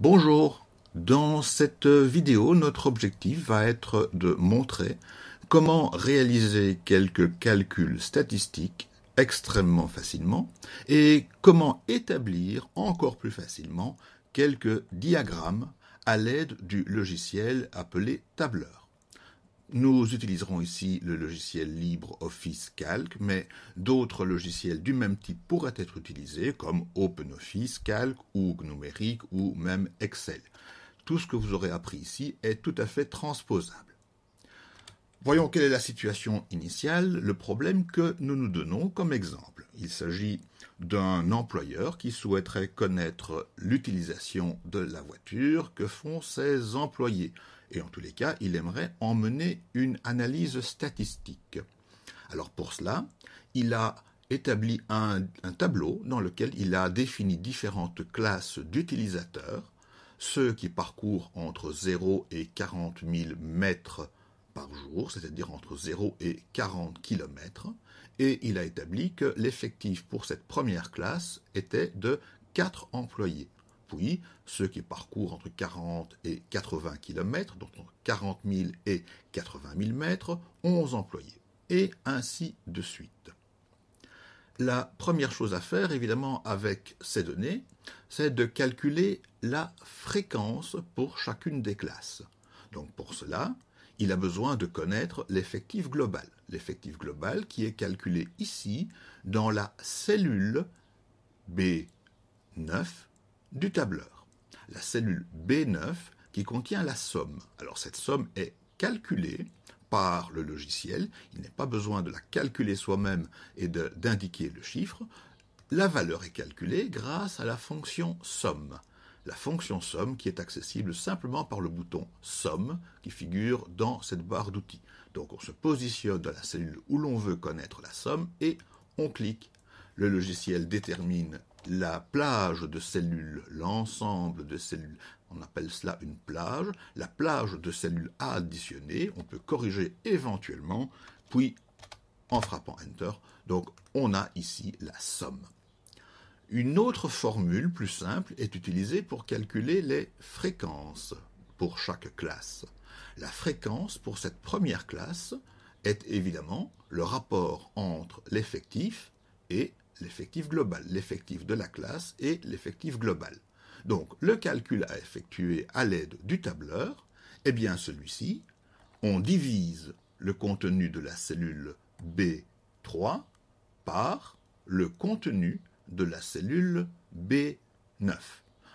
Bonjour, dans cette vidéo, notre objectif va être de montrer comment réaliser quelques calculs statistiques extrêmement facilement et comment établir encore plus facilement quelques diagrammes à l'aide du logiciel appelé Tableur. Nous utiliserons ici le logiciel libre Office Calc, mais d'autres logiciels du même type pourraient être utilisés comme OpenOffice Calc ou Numérique ou même Excel. Tout ce que vous aurez appris ici est tout à fait transposable. Voyons quelle est la situation initiale, le problème que nous nous donnons comme exemple. Il s'agit d'un employeur qui souhaiterait connaître l'utilisation de la voiture que font ses employés et en tous les cas, il aimerait emmener une analyse statistique. Alors pour cela, il a établi un, un tableau dans lequel il a défini différentes classes d'utilisateurs, ceux qui parcourent entre 0 et 40 000 mètres par jour, c'est-à-dire entre 0 et 40 km, et il a établi que l'effectif pour cette première classe était de 4 employés puis ceux qui parcourent entre 40 et 80 km, donc entre 40 000 et 80 000 mètres, 11 employés, et ainsi de suite. La première chose à faire, évidemment, avec ces données, c'est de calculer la fréquence pour chacune des classes. Donc pour cela, il a besoin de connaître l'effectif global. L'effectif global qui est calculé ici dans la cellule B9 du tableur, la cellule B9 qui contient la somme. Alors cette somme est calculée par le logiciel, il n'est pas besoin de la calculer soi-même et d'indiquer le chiffre, la valeur est calculée grâce à la fonction somme. La fonction somme qui est accessible simplement par le bouton somme qui figure dans cette barre d'outils. Donc on se positionne dans la cellule où l'on veut connaître la somme et on clique. Le logiciel détermine la plage de cellules, l'ensemble de cellules, on appelle cela une plage, la plage de cellules à additionner, on peut corriger éventuellement, puis en frappant Enter, donc on a ici la somme. Une autre formule plus simple est utilisée pour calculer les fréquences pour chaque classe. La fréquence pour cette première classe est évidemment le rapport entre l'effectif et l'effectif global, l'effectif de la classe et l'effectif global. Donc le calcul à effectuer à l'aide du tableur, eh bien celui-ci, on divise le contenu de la cellule B3 par le contenu de la cellule B9.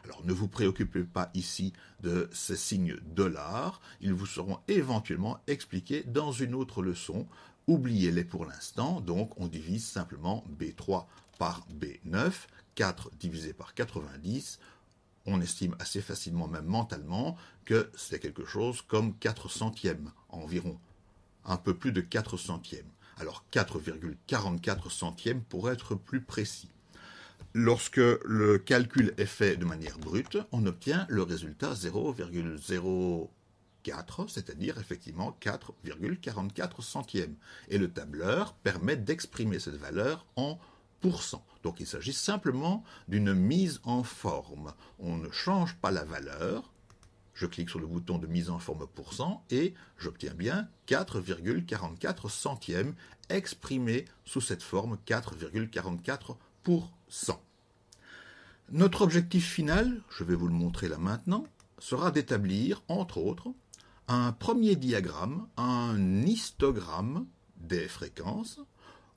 Alors ne vous préoccupez pas ici de ces signes dollars, ils vous seront éventuellement expliqués dans une autre leçon Oubliez-les pour l'instant, donc on divise simplement B3 par B9, 4 divisé par 90, on estime assez facilement, même mentalement, que c'est quelque chose comme 4 centièmes environ, un peu plus de 4 centièmes. Alors 4,44 centièmes pour être plus précis. Lorsque le calcul est fait de manière brute, on obtient le résultat 0,0 4, c'est-à-dire effectivement 4,44 centièmes. Et le tableur permet d'exprimer cette valeur en pourcent Donc il s'agit simplement d'une mise en forme. On ne change pas la valeur. Je clique sur le bouton de mise en forme pourcent et j'obtiens bien 4,44 centièmes exprimés sous cette forme 4,44 pour Notre objectif final, je vais vous le montrer là maintenant, sera d'établir, entre autres, un premier diagramme, un histogramme des fréquences,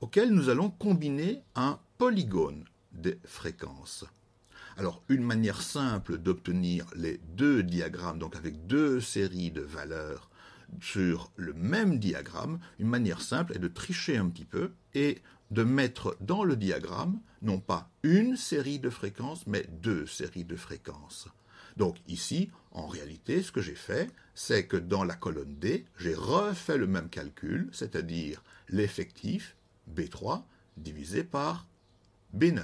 auquel nous allons combiner un polygone des fréquences. Alors, une manière simple d'obtenir les deux diagrammes, donc avec deux séries de valeurs sur le même diagramme, une manière simple est de tricher un petit peu et de mettre dans le diagramme non pas une série de fréquences, mais deux séries de fréquences. Donc ici, en réalité, ce que j'ai fait, c'est que dans la colonne D, j'ai refait le même calcul, c'est-à-dire l'effectif B3 divisé par B9.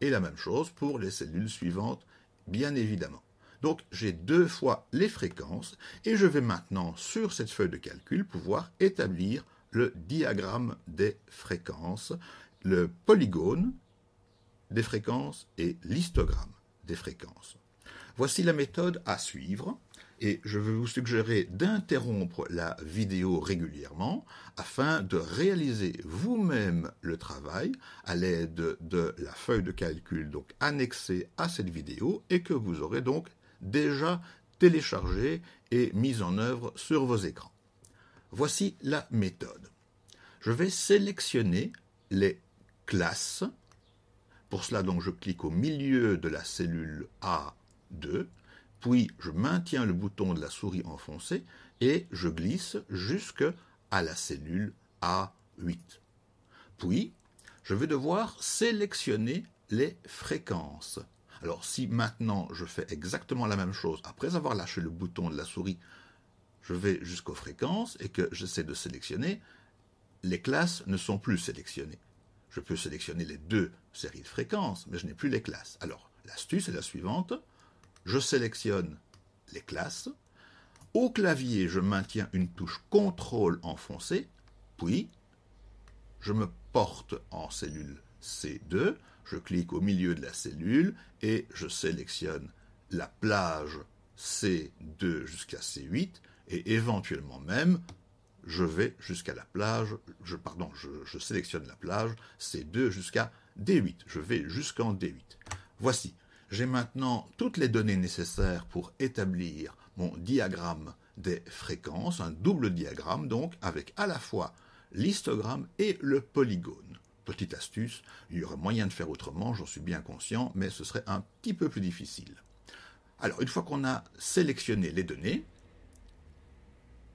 Et la même chose pour les cellules suivantes, bien évidemment. Donc j'ai deux fois les fréquences et je vais maintenant sur cette feuille de calcul pouvoir établir le diagramme des fréquences, le polygone des fréquences et l'histogramme des fréquences. Voici la méthode à suivre et je vais vous suggérer d'interrompre la vidéo régulièrement afin de réaliser vous-même le travail à l'aide de la feuille de calcul donc annexée à cette vidéo et que vous aurez donc déjà téléchargée et mise en œuvre sur vos écrans. Voici la méthode. Je vais sélectionner les classes. Pour cela, donc, je clique au milieu de la cellule A 2, puis je maintiens le bouton de la souris enfoncé et je glisse jusque à la cellule A8. Puis, je vais devoir sélectionner les fréquences. Alors si maintenant je fais exactement la même chose après avoir lâché le bouton de la souris, je vais jusqu'aux fréquences et que j'essaie de sélectionner, les classes ne sont plus sélectionnées. Je peux sélectionner les deux séries de fréquences, mais je n'ai plus les classes. Alors l'astuce est la suivante je sélectionne les classes. Au clavier, je maintiens une touche CTRL enfoncée, puis je me porte en cellule C2, je clique au milieu de la cellule et je sélectionne la plage C2 jusqu'à C8 et éventuellement même je vais jusqu'à la plage, je, pardon, je, je sélectionne la plage C2 jusqu'à D8, je vais jusqu'en D8. Voici, j'ai maintenant toutes les données nécessaires pour établir mon diagramme des fréquences, un double diagramme donc, avec à la fois l'histogramme et le polygone. Petite astuce, il y aurait moyen de faire autrement, j'en suis bien conscient, mais ce serait un petit peu plus difficile. Alors, une fois qu'on a sélectionné les données,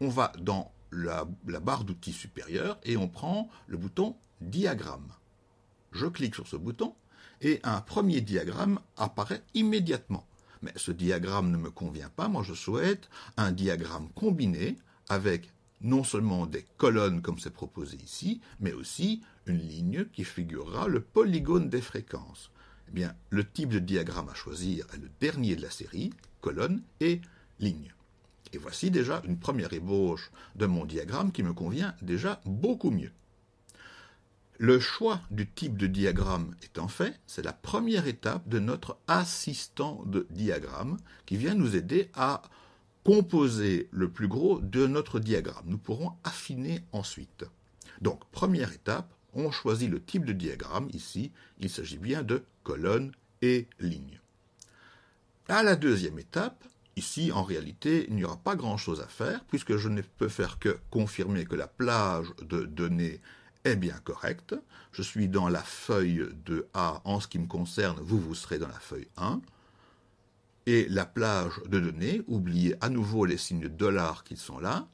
on va dans la, la barre d'outils supérieure et on prend le bouton Diagramme. Je clique sur ce bouton et un premier diagramme apparaît immédiatement. Mais ce diagramme ne me convient pas, moi je souhaite un diagramme combiné avec non seulement des colonnes comme c'est proposé ici, mais aussi une ligne qui figurera le polygone des fréquences. Eh bien, le type de diagramme à choisir est le dernier de la série, colonne et ligne. Et voici déjà une première ébauche de mon diagramme qui me convient déjà beaucoup mieux. Le choix du type de diagramme étant fait, c'est la première étape de notre assistant de diagramme qui vient nous aider à composer le plus gros de notre diagramme. Nous pourrons affiner ensuite. Donc, première étape, on choisit le type de diagramme. Ici, il s'agit bien de colonnes et lignes. À la deuxième étape, ici, en réalité, il n'y aura pas grand-chose à faire, puisque je ne peux faire que confirmer que la plage de données est eh bien correct. Je suis dans la feuille de a en ce qui me concerne, vous, vous serez dans la feuille 1. Et la plage de données, oubliez à nouveau les signes dollars qui sont là.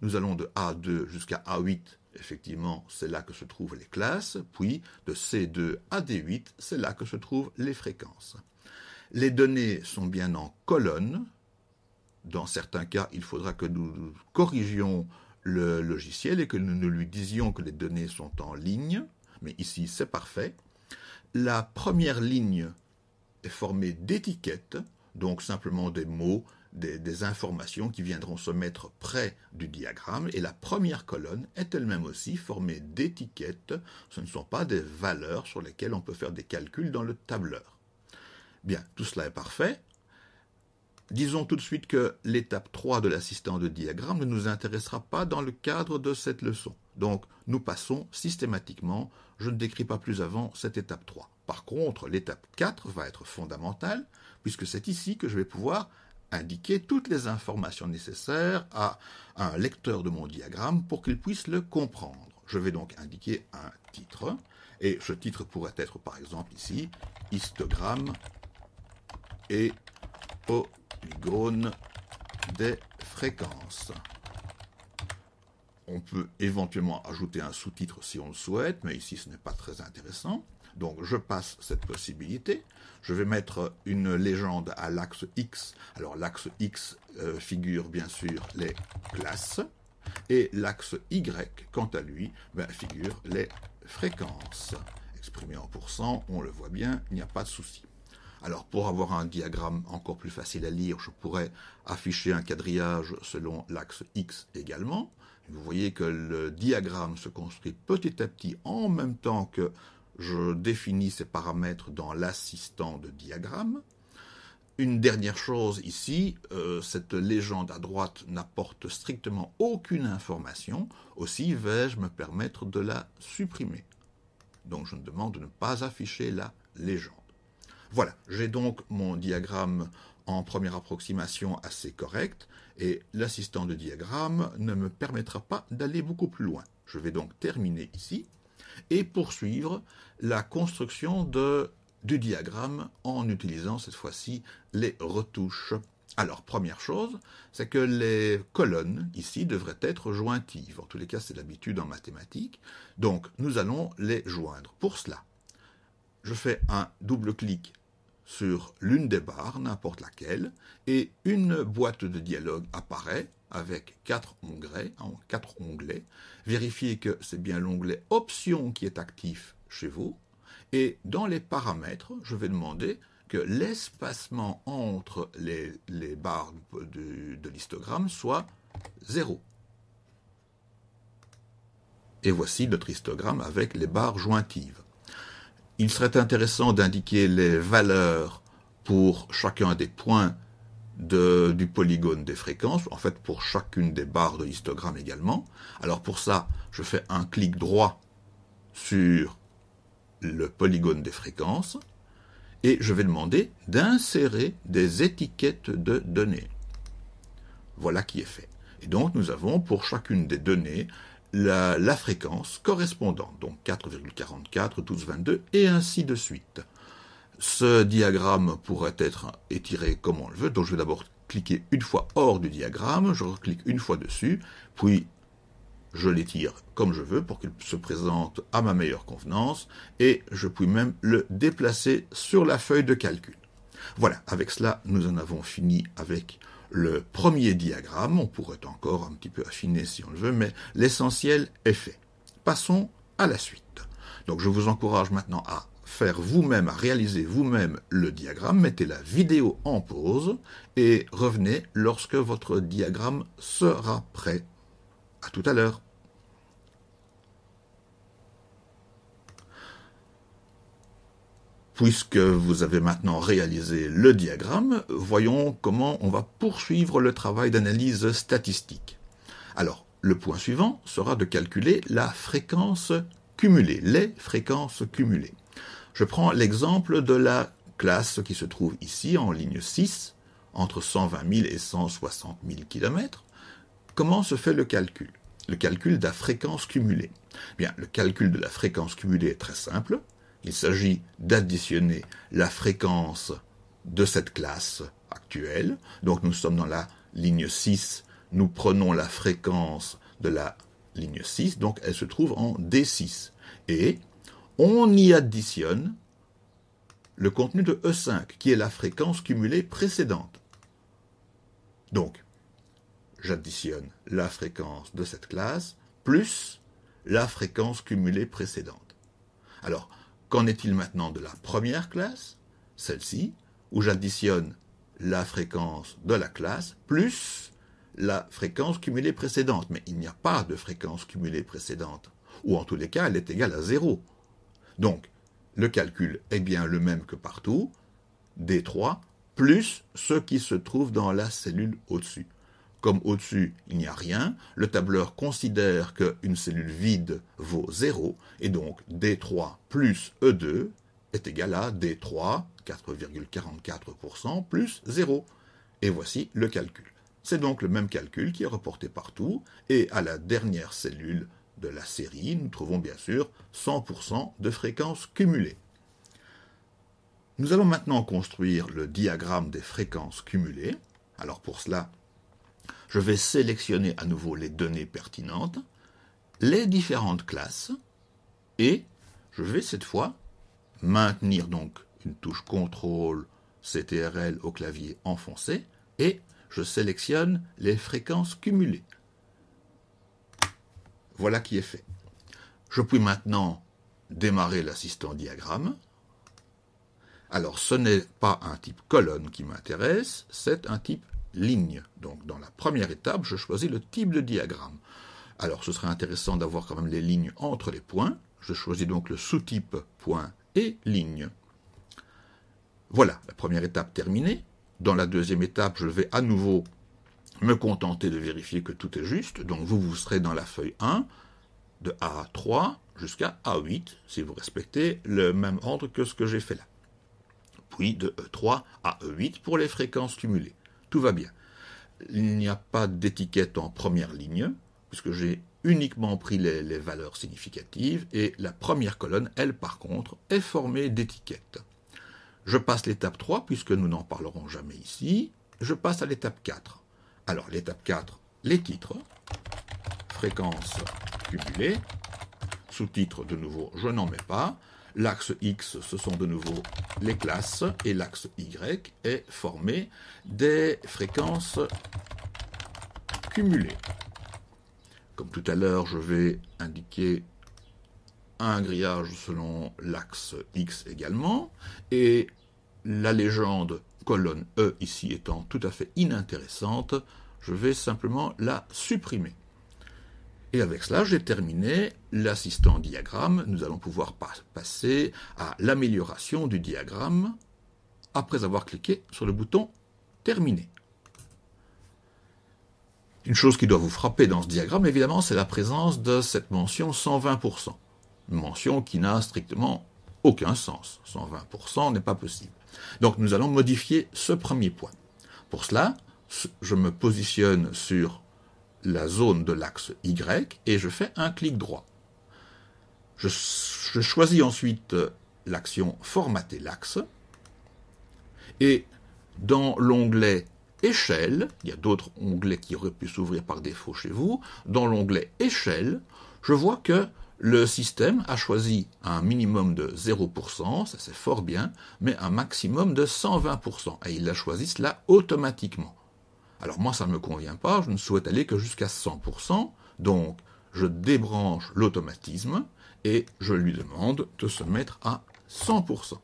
Nous allons de A2 jusqu'à A8, effectivement, c'est là que se trouvent les classes. Puis de C2 à D8, c'est là que se trouvent les fréquences. Les données sont bien en colonne. Dans certains cas, il faudra que nous corrigions le logiciel et que nous ne lui disions que les données sont en ligne, mais ici c'est parfait, la première ligne est formée d'étiquettes, donc simplement des mots, des, informations qui viendront se mettre près du diagramme, et la première colonne est elle-même aussi formée d'étiquettes, ce ne sont pas des valeurs sur lesquelles on peut faire des calculs dans le tableur. Bien, tout cela est parfait, Disons tout de suite que l'étape 3 de l'assistant de diagramme ne nous intéressera pas dans le cadre de cette leçon. Donc nous passons systématiquement, je ne décris pas plus avant cette étape 3. Par contre, l'étape 4 va être fondamentale, puisque c'est ici que je vais pouvoir indiquer toutes les informations nécessaires à un lecteur de mon diagramme pour qu'il puisse le comprendre. Je vais donc indiquer un titre, et ce titre pourrait être par exemple ici, histogramme et ligone des fréquences. On peut éventuellement ajouter un sous-titre si on le souhaite, mais ici ce n'est pas très intéressant. Donc je passe cette possibilité. Je vais mettre une légende à l'axe X. Alors l'axe X euh, figure bien sûr les classes. Et l'axe Y, quant à lui, ben, figure les fréquences. Exprimé en pourcent, on le voit bien, il n'y a pas de souci. Alors pour avoir un diagramme encore plus facile à lire, je pourrais afficher un quadrillage selon l'axe X également. Vous voyez que le diagramme se construit petit à petit en même temps que je définis ces paramètres dans l'assistant de diagramme. Une dernière chose ici, euh, cette légende à droite n'apporte strictement aucune information, aussi vais-je me permettre de la supprimer. Donc je ne demande de ne pas afficher la légende. Voilà, j'ai donc mon diagramme en première approximation assez correct, et l'assistant de diagramme ne me permettra pas d'aller beaucoup plus loin. Je vais donc terminer ici et poursuivre la construction de, du diagramme en utilisant cette fois-ci les retouches. Alors, première chose, c'est que les colonnes, ici, devraient être jointives. En tous les cas, c'est l'habitude en mathématiques. Donc, nous allons les joindre. Pour cela, je fais un double clic sur l'une des barres, n'importe laquelle, et une boîte de dialogue apparaît avec quatre onglets, hein, quatre onglets. Vérifiez que c'est bien l'onglet Options qui est actif chez vous. Et dans les paramètres, je vais demander que l'espacement entre les, barres de, de l'histogramme soit 0. Et voici notre histogramme avec les barres jointives il serait intéressant d'indiquer les valeurs pour chacun des points du polygone des fréquences, en fait pour chacune des barres de histogramme également. Alors pour ça, je fais un clic droit sur le polygone des fréquences et je vais demander d'insérer des étiquettes de données. Voilà qui est fait. Et donc nous avons pour chacune des données la, fréquence correspondante, donc 4,44, 12,22, et ainsi de suite. Ce diagramme pourrait être étiré comme on le veut, donc je vais d'abord cliquer une fois hors du diagramme, je reclique une fois dessus, puis je l'étire comme je veux pour qu'il se présente à ma meilleure convenance et je puis même le déplacer sur la feuille de calcul. Voilà, avec cela, nous en avons fini avec le premier diagramme, on pourrait encore un petit peu affiner si on le veut, mais l'essentiel est fait. Passons à la suite. Donc je vous encourage maintenant à faire vous-même, à réaliser vous-même le diagramme, mettez la vidéo en pause et revenez lorsque votre diagramme sera prêt. À tout à l'heure. Puisque vous avez maintenant réalisé le diagramme, voyons comment on va poursuivre le travail d'analyse statistique. Alors, le point suivant sera de calculer la fréquence cumulée, les fréquences cumulées. Je prends l'exemple de la classe qui se trouve ici en ligne 6, entre 120 000 et 160 000 km. Comment se fait le calcul Le calcul de la fréquence cumulée. Bien, le calcul de la fréquence cumulée est très simple. Il s'agit d'additionner la fréquence de cette classe actuelle. Donc nous sommes dans la ligne 6, nous prenons la fréquence de la ligne 6, donc elle se trouve en D6. Et on y additionne le contenu de E5, qui est la fréquence cumulée précédente. Donc, j'additionne la fréquence de cette classe plus la fréquence cumulée précédente. Alors, Qu'en est-il maintenant de la première classe, celle-ci, où j'additionne la fréquence de la classe plus la fréquence cumulée précédente. Mais il n'y a pas de fréquence cumulée précédente, ou en tous les cas, elle est égale à zéro. Donc, le calcul est bien le même que partout, D3 plus ce qui se trouve dans la cellule au-dessus. Comme au-dessus, il n'y a rien, le tableur considère qu'une cellule vide vaut 0, et donc D3 plus E2 est égal à D3, 4,44% plus 0. Et voici le calcul. C'est donc le même calcul qui est reporté partout, et à la dernière cellule de la série, nous trouvons bien sûr 100% de fréquences cumulées. Nous allons maintenant construire le diagramme des fréquences cumulées. Alors pour cela, je vais sélectionner à nouveau les données pertinentes, les différentes classes, et je vais cette fois maintenir donc une touche contrôle CTRL au clavier enfoncé, et je sélectionne les fréquences cumulées. Voilà qui est fait. Je puis maintenant démarrer l'assistant diagramme. Alors ce n'est pas un type colonne qui m'intéresse, c'est un type Ligne. Donc dans la première étape, je choisis le type de diagramme. Alors ce serait intéressant d'avoir quand même les lignes entre les points. Je choisis donc le sous-type point et ligne. Voilà, la première étape terminée. Dans la deuxième étape, je vais à nouveau me contenter de vérifier que tout est juste. Donc vous, vous serez dans la feuille 1, de A à 3 jusqu'à A8, si vous respectez le même ordre que ce que j'ai fait là. Puis de E3 à E8 pour les fréquences cumulées tout va bien. Il n'y a pas d'étiquette en première ligne, puisque j'ai uniquement pris les, valeurs significatives, et la première colonne, elle par contre, est formée d'étiquettes. Je passe l'étape 3, puisque nous n'en parlerons jamais ici, je passe à l'étape 4. Alors l'étape 4, les titres, fréquence cumulée, sous-titres de nouveau, je n'en mets pas, L'axe X, ce sont de nouveau les classes, et l'axe Y est formé des fréquences cumulées. Comme tout à l'heure, je vais indiquer un grillage selon l'axe X également, et la légende colonne E ici étant tout à fait inintéressante, je vais simplement la supprimer. Et avec cela, j'ai terminé l'assistant diagramme. Nous allons pouvoir passer à l'amélioration du diagramme après avoir cliqué sur le bouton Terminer. Une chose qui doit vous frapper dans ce diagramme, évidemment, c'est la présence de cette mention 120%. Une mention qui n'a strictement aucun sens. 120% n'est pas possible. Donc nous allons modifier ce premier point. Pour cela, je me positionne sur la zone de l'axe Y et je fais un clic droit. Je, choisis ensuite euh, l'action Formater l'axe et dans l'onglet Échelle, il y a d'autres onglets qui auraient pu s'ouvrir par défaut chez vous, dans l'onglet Échelle, je vois que le système a choisi un minimum de 0%, ça c'est fort bien, mais un maximum de 120%, et il a choisi cela automatiquement. Alors moi, ça ne me convient pas, je ne souhaite aller que jusqu'à 100%, donc je débranche l'automatisme et je lui demande de se mettre à 100%.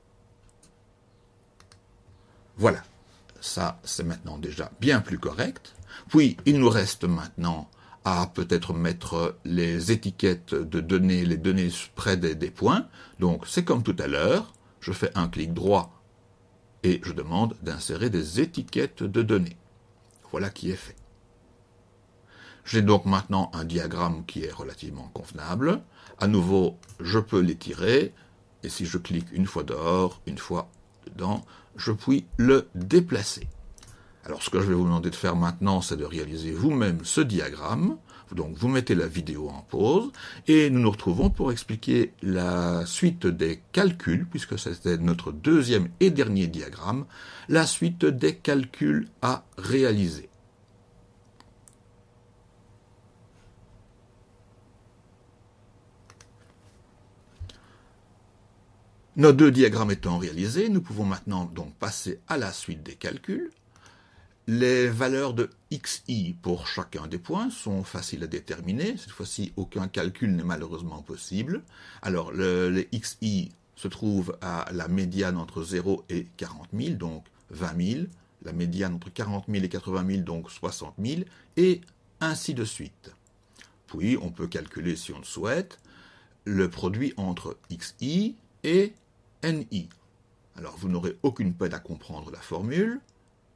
Voilà, ça c'est maintenant déjà bien plus correct. Puis il nous reste maintenant à peut-être mettre les étiquettes de données, les données près des, des points. Donc c'est comme tout à l'heure, je fais un clic droit et je demande d'insérer des étiquettes de données. Voilà qui est fait. J'ai donc maintenant un diagramme qui est relativement convenable. À nouveau, je peux l'étirer. Et si je clique une fois dehors, une fois dedans, je puis le déplacer. Alors ce que je vais vous demander de faire maintenant, c'est de réaliser vous-même ce diagramme. Donc vous mettez la vidéo en pause et nous nous retrouvons pour expliquer la suite des calculs, puisque c'était notre deuxième et dernier diagramme, la suite des calculs à réaliser. Nos deux diagrammes étant réalisés, nous pouvons maintenant donc passer à la suite des calculs. Les valeurs de xi pour chacun des points sont faciles à déterminer. Cette fois-ci, aucun calcul n'est malheureusement possible. Alors, les xi se trouvent à la médiane entre 0 et 40 000, donc 20 000, la médiane entre 40 000 et 80 000, donc 60 000, et ainsi de suite. Puis, on peut calculer, si on le souhaite, le produit entre xi et ni. Alors, vous n'aurez aucune peine à comprendre la formule.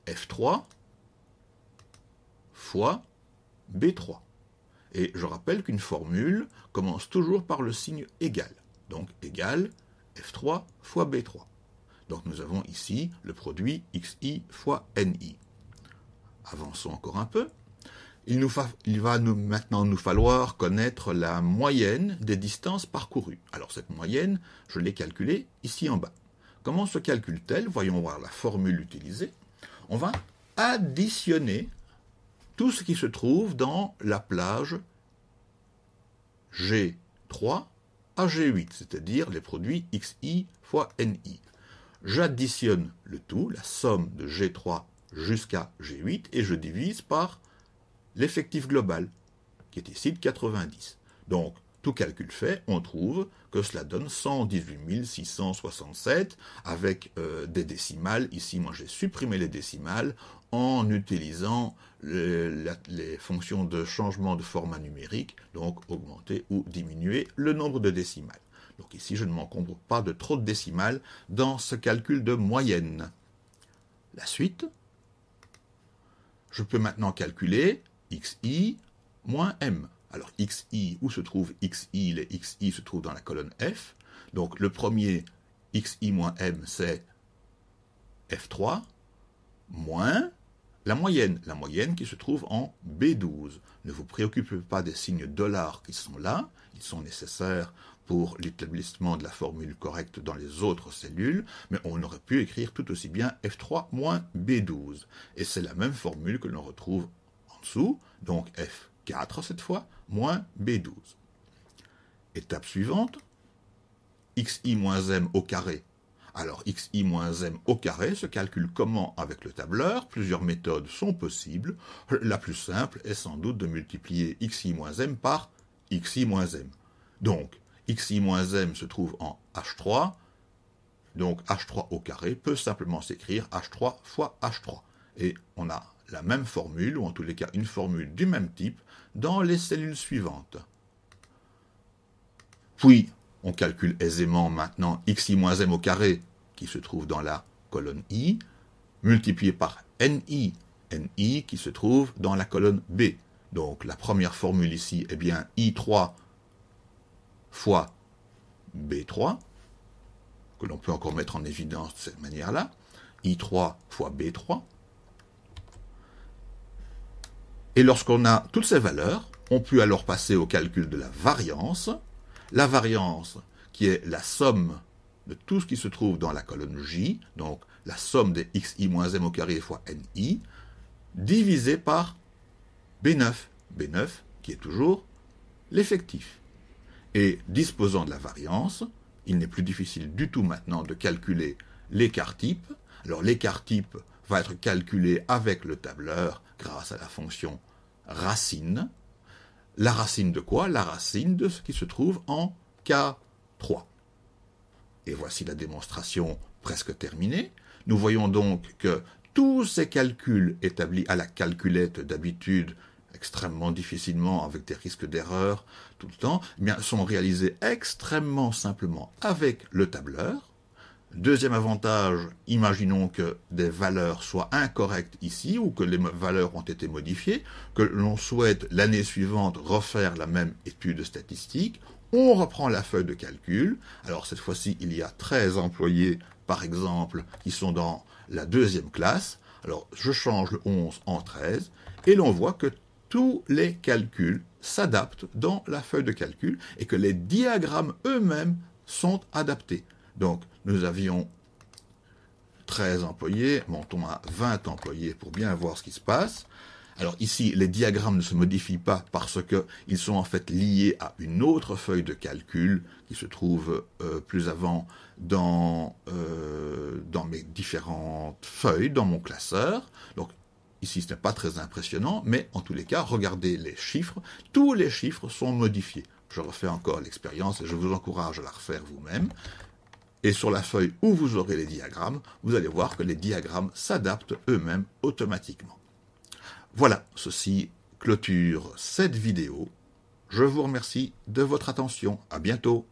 F3 fois B3. Et je rappelle qu'une formule commence toujours par le signe égal. Donc égal F3 fois B3. Donc nous avons ici le produit xi fois ni. Avançons encore un peu. Il, nous Il va nous, maintenant nous falloir connaître la moyenne des distances parcourues. Alors cette moyenne, je l'ai calculée ici en bas. Comment se calcule-t-elle Voyons voir la formule utilisée. On va additionner tout ce qui se trouve dans la plage G3 à G8, c'est-à-dire les produits XI fois NI. J'additionne le tout, la somme de G3 jusqu'à G8, et je divise par l'effectif global, qui est ici de 90. Donc, tout calcul fait, on trouve que cela donne 118 667 avec euh, des décimales. Ici, moi, j'ai supprimé les décimales en utilisant les fonctions de changement de format numérique, donc augmenter ou diminuer le nombre de décimales. Donc ici, je ne m'encombre pas de trop de décimales dans ce calcul de moyenne. La suite, je peux maintenant calculer xi moins m. Alors xi, où se trouve xi Les xi se trouvent dans la colonne f. Donc le premier xi moins m, c'est f3 moins la moyenne, la moyenne qui se trouve en B12. Ne vous préoccupez pas des signes dollars qui sont là, ils sont nécessaires pour l'établissement de la formule correcte dans les autres cellules, mais on aurait pu écrire tout aussi bien F3 moins B12. Et c'est la même formule que l'on retrouve en dessous, donc F4 cette fois, moins B12. Étape suivante, xi moins m au carré alors xi moins m au carré se calcule comment avec le tableur Plusieurs méthodes sont possibles. La plus simple est sans doute de multiplier xi moins m par xi moins m. Donc xi moins m se trouve en h3. Donc h3 au carré peut simplement s'écrire h3 fois h3. Et on a la même formule, ou en tous les cas une formule du même type, dans les cellules suivantes. Puis on calcule aisément maintenant xi moins m au carré, qui se trouve dans la colonne i, multiplié par ni, ni qui se trouve dans la colonne b. Donc la première formule ici est bien i3 fois b3, que l'on peut encore mettre en évidence de cette manière-là, i3 fois b3. Et lorsqu'on a toutes ces valeurs, on peut alors passer au calcul de la variance, la variance, qui est la somme de tout ce qui se trouve dans la colonne J, donc la somme des xi moins m au carré fois ni, divisé par B9. B9 qui est toujours l'effectif. Et disposant de la variance, il n'est plus difficile du tout maintenant de calculer l'écart type. Alors l'écart type va être calculé avec le tableur grâce à la fonction racine. La racine de quoi La racine de ce qui se trouve en K3. Et voici la démonstration presque terminée. Nous voyons donc que tous ces calculs établis à la calculette d'habitude, extrêmement difficilement, avec des risques d'erreur tout le temps, eh bien, sont réalisés extrêmement simplement avec le tableur. Deuxième avantage, imaginons que des valeurs soient incorrectes ici ou que les valeurs ont été modifiées, que l'on souhaite l'année suivante refaire la même étude statistique, on reprend la feuille de calcul. Alors cette fois-ci, il y a 13 employés, par exemple, qui sont dans la deuxième classe. Alors je change le 11 en 13 et l'on voit que tous les calculs s'adaptent dans la feuille de calcul et que les diagrammes eux-mêmes sont adaptés. Donc, nous avions 13 employés, montons à 20 employés pour bien voir ce qui se passe. Alors ici, les diagrammes ne se modifient pas parce qu'ils sont en fait liés à une autre feuille de calcul qui se trouve euh, plus avant dans, euh, dans mes différentes feuilles, dans mon classeur. Donc ici, ce n'est pas très impressionnant, mais en tous les cas, regardez les chiffres. Tous les chiffres sont modifiés. Je refais encore l'expérience et je vous encourage à la refaire vous-même. Et sur la feuille où vous aurez les diagrammes, vous allez voir que les diagrammes s'adaptent eux-mêmes automatiquement. Voilà, ceci clôture cette vidéo. Je vous remercie de votre attention. À bientôt.